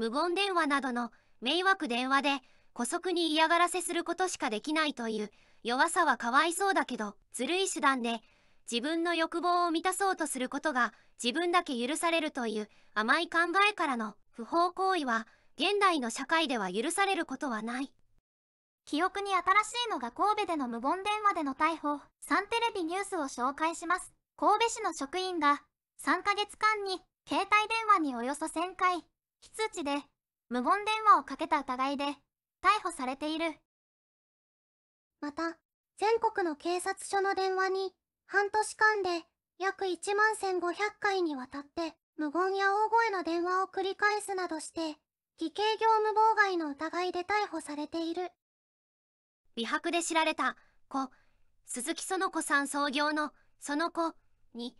無言電話などの迷惑電話で、姑息に嫌がらせすることしかできないという弱さはかわいそうだけど、ずるい手段で、自分の欲望を満たそうとすることが自分だけ許されるという甘い考えからの不法行為は、現代の社会では許されることはない。記憶に新しいのが神戸での無言電話での逮捕、サンテレビニュースを紹介します。神戸市の職員が3ヶ月間に携帯電話におよそ1000回非通知で、無言電話をかけた疑いで、逮捕されている。また、全国の警察署の電話に、半年間で、約1万1500回にわたって、無言や大声の電話を繰り返すなどして、偽計業務妨害の疑いで逮捕されている。美白で知られた、子、鈴木園子さん創業の、その子、に、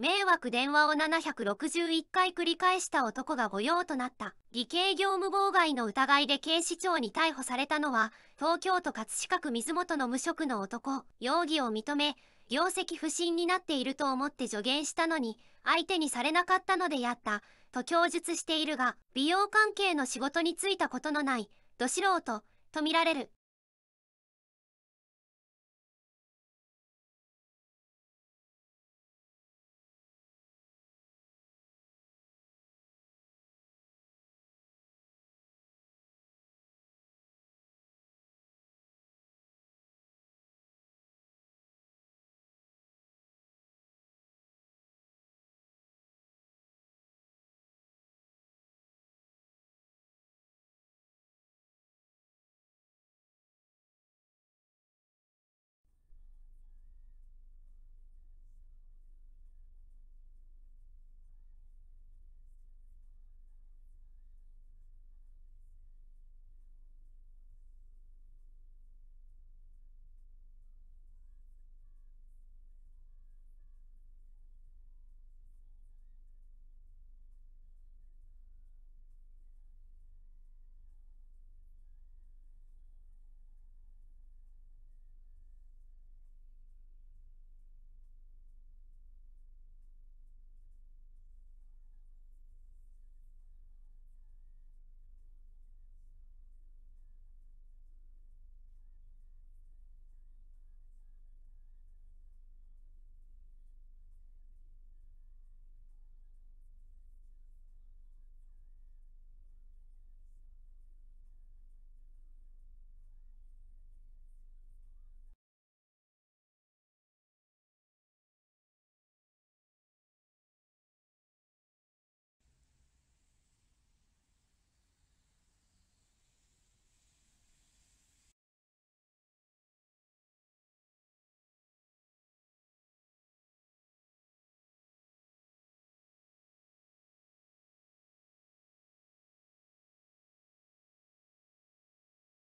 迷惑電話を761回繰り返した男が御用となった偽計業務妨害の疑いで警視庁に逮捕されたのは東京都葛飾区水元の無職の男容疑を認め業績不振になっていると思って助言したのに相手にされなかったのでやったと供述しているが美容関係の仕事に就いたことのないど素人と見られる